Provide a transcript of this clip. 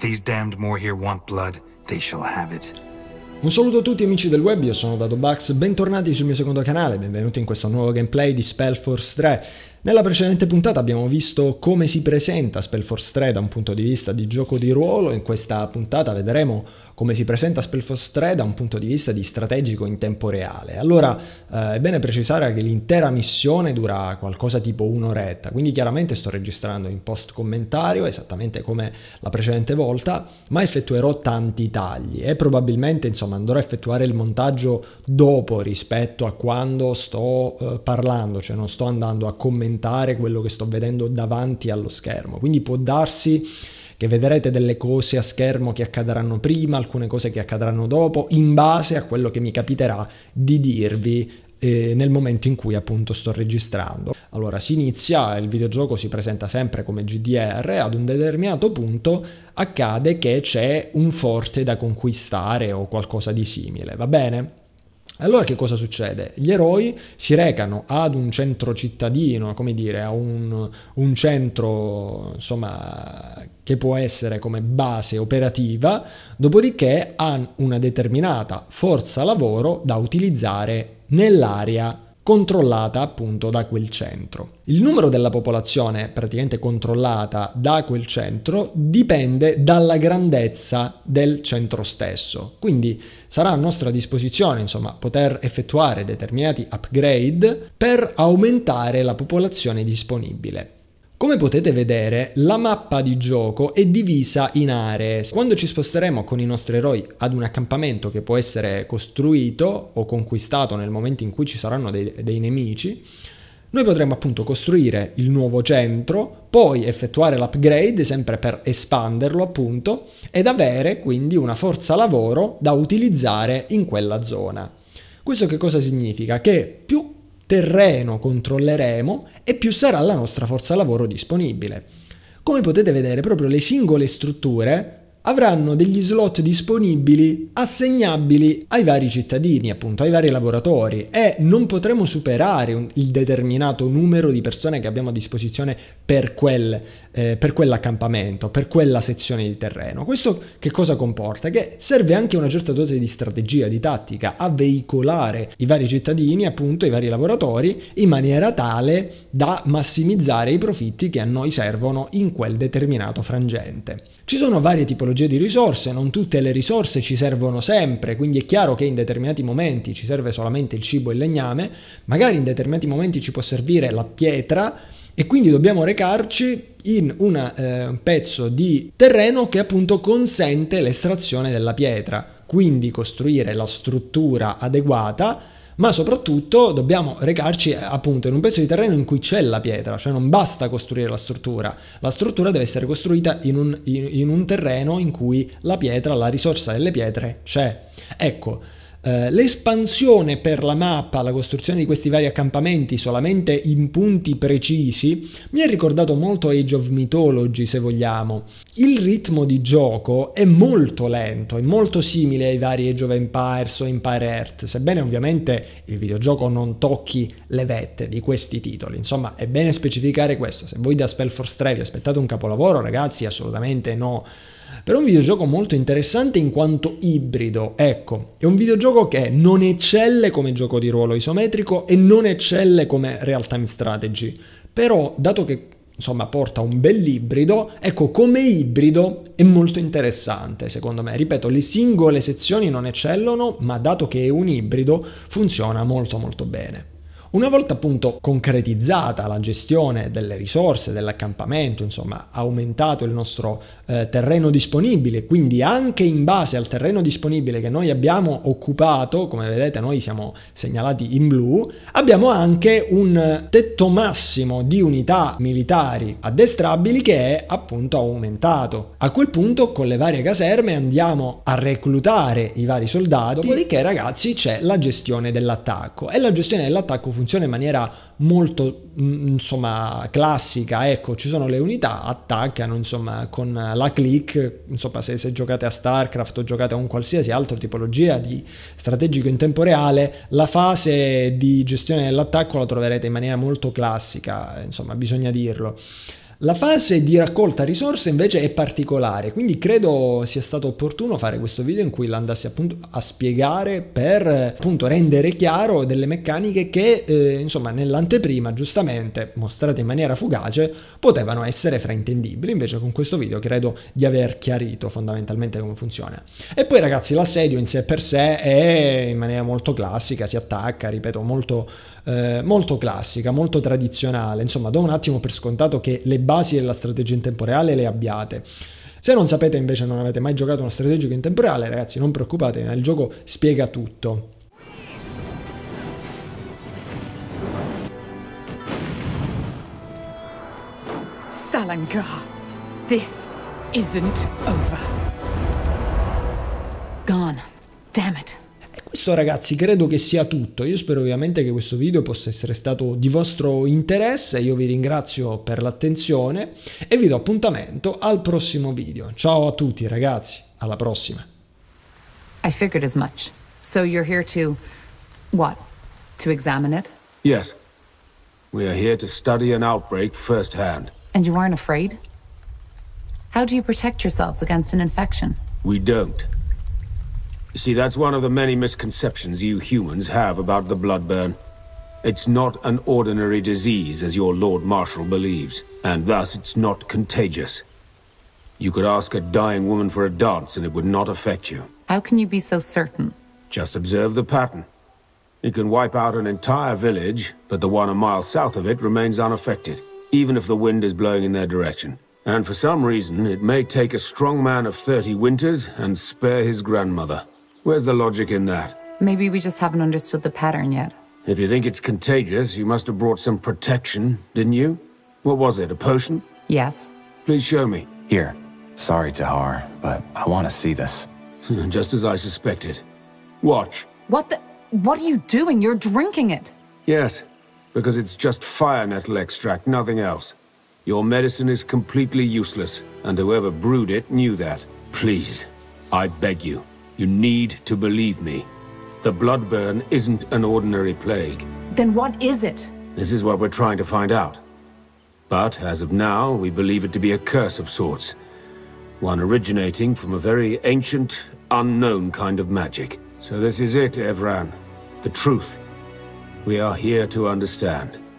these damned more want blood, they shall have it. Un saluto a tutti amici del web, io sono DadoBugs, bentornati sul mio secondo canale, benvenuti in questo nuovo gameplay di Spellforce 3. Nella precedente puntata abbiamo visto come si presenta Spellforce 3 da un punto di vista di gioco di ruolo, in questa puntata vedremo come si presenta Spellforce 3 da un punto di vista di strategico in tempo reale. Allora eh, è bene precisare che l'intera missione dura qualcosa tipo un'oretta, quindi chiaramente sto registrando in post commentario, esattamente come la precedente volta, ma effettuerò tanti tagli e probabilmente insomma andrò a effettuare il montaggio dopo rispetto a quando sto eh, parlando, cioè non sto andando a commentare alimentare quello che sto vedendo davanti allo schermo. Quindi può darsi che vedrete delle cose a schermo che accadranno prima, alcune cose che accadranno dopo, in base a quello che mi capiterà di dirvi eh, nel momento in cui appunto sto registrando. Allora si inizia, il videogioco si presenta sempre come GDR, ad un determinato punto accade che c'è un forte da conquistare o qualcosa di simile, va bene? Allora che cosa succede? Gli eroi si recano ad un centro cittadino, come dire, a un, un centro insomma, che può essere come base operativa, dopodiché hanno una determinata forza lavoro da utilizzare nell'area controllata appunto da quel centro. Il numero della popolazione praticamente controllata da quel centro dipende dalla grandezza del centro stesso, quindi sarà a nostra disposizione insomma poter effettuare determinati upgrade per aumentare la popolazione disponibile. Come potete vedere, la mappa di gioco è divisa in aree. Quando ci sposteremo con i nostri eroi ad un accampamento che può essere costruito o conquistato nel momento in cui ci saranno dei, dei nemici, noi potremo appunto costruire il nuovo centro, poi effettuare l'upgrade sempre per espanderlo appunto ed avere quindi una forza lavoro da utilizzare in quella zona. Questo che cosa significa? Che più terreno controlleremo e più sarà la nostra forza lavoro disponibile. Come potete vedere, proprio le singole strutture avranno degli slot disponibili assegnabili ai vari cittadini, appunto, ai vari lavoratori e non potremo superare un, il determinato numero di persone che abbiamo a disposizione per, quel, eh, per quell'accampamento, per quella sezione di terreno. Questo che cosa comporta? Che serve anche una certa dose di strategia, di tattica, a veicolare i vari cittadini, appunto, i vari lavoratori in maniera tale da massimizzare i profitti che a noi servono in quel determinato frangente. Ci sono varie tipologie tipologie di risorse, non tutte le risorse ci servono sempre, quindi è chiaro che in determinati momenti ci serve solamente il cibo e il legname, magari in determinati momenti ci può servire la pietra e quindi dobbiamo recarci in una, eh, un pezzo di terreno che appunto consente l'estrazione della pietra, quindi costruire la struttura adeguata ma soprattutto dobbiamo recarci eh, appunto in un pezzo di terreno in cui c'è la pietra, cioè non basta costruire la struttura, la struttura deve essere costruita in un, in, in un terreno in cui la pietra, la risorsa delle pietre c'è. Ecco, eh, l'espansione per la mappa, la costruzione di questi vari accampamenti solamente in punti precisi, mi ha ricordato molto Age of Mythology, se vogliamo. Il ritmo di gioco è molto lento, è molto simile ai vari Age of Empires o Empire Earth, sebbene ovviamente il videogioco non tocchi le vette di questi titoli. Insomma, è bene specificare questo. Se voi da Spellforce 3 vi aspettate un capolavoro, ragazzi, assolutamente no però è un videogioco molto interessante in quanto ibrido. Ecco, è un videogioco che non eccelle come gioco di ruolo isometrico e non eccelle come real-time strategy, però dato che insomma porta un bel ibrido, ecco come ibrido è molto interessante secondo me, ripeto le singole sezioni non eccellono ma dato che è un ibrido funziona molto molto bene. Una volta appunto concretizzata la gestione delle risorse, dell'accampamento, insomma aumentato il nostro eh, terreno disponibile, quindi anche in base al terreno disponibile che noi abbiamo occupato, come vedete noi siamo segnalati in blu, abbiamo anche un tetto massimo di unità militari addestrabili che è appunto aumentato. A quel punto con le varie caserme andiamo a reclutare i vari soldati, dopodiché ragazzi c'è la gestione dell'attacco e la gestione dell'attacco funziona funziona in maniera molto mm, insomma, classica, ecco ci sono le unità, attaccano insomma, con la click, insomma, se, se, giocate a Starcraft o giocate a un qualsiasi altra tipologia di strategico in tempo reale, la fase di gestione dell'attacco la troverete in maniera molto classica, insomma bisogna dirlo. La fase di raccolta risorse invece è particolare, quindi credo sia stato opportuno fare questo video in cui l'andassi appunto a spiegare per appunto rendere chiaro delle meccaniche che eh, insomma nell'anteprima giustamente mostrate in maniera fugace potevano essere fraintendibili, invece con questo video credo di aver chiarito fondamentalmente come funziona. E poi ragazzi l'assedio in sé per sé è in maniera molto classica, si attacca, ripeto, molto, eh, molto classica, molto tradizionale, insomma do un attimo per scontato che le basi della strategia in tempo reale le abbiate. Se non sapete invece, non avete mai giocato una strategia in tempo reale, ragazzi, non preoccupatevi, il gioco spiega tutto. Salangar, this isn't over. Gone. Damn it questo ragazzi credo che sia tutto, io spero ovviamente che questo video possa essere stato di vostro interesse, io vi ringrazio per l'attenzione e vi do appuntamento al prossimo video. Ciao a tutti ragazzi, alla prossima. I figured as much. So you're here to what? To examine it? Yes. We are here to study an outbreak firsthand. And you aren't afraid? How do you protect yourselves against an infection? We don't. You see, that's one of the many misconceptions you humans have about the Bloodburn. It's not an ordinary disease, as your Lord Marshal believes, and thus it's not contagious. You could ask a dying woman for a dance and it would not affect you. How can you be so certain? Just observe the pattern. It can wipe out an entire village, but the one a mile south of it remains unaffected, even if the wind is blowing in their direction. And for some reason, it may take a strong man of 30 winters and spare his grandmother. Where's the logic in that? Maybe we just haven't understood the pattern yet. If you think it's contagious, you must have brought some protection, didn't you? What was it, a potion? Yes. Please show me. Here. Sorry, Tahar, but I want to see this. just as I suspected. Watch. What the... What are you doing? You're drinking it. Yes, because it's just fire nettle extract, nothing else. Your medicine is completely useless, and whoever brewed it knew that. Please, I beg you, you need to believe me. The Bloodburn isn't an ordinary plague. Then what is it? This is what we're trying to find out. But, as of now, we believe it to be a curse of sorts. One originating from a very ancient, unknown kind of magic. So this is it, Evran. The truth. We are here to understand.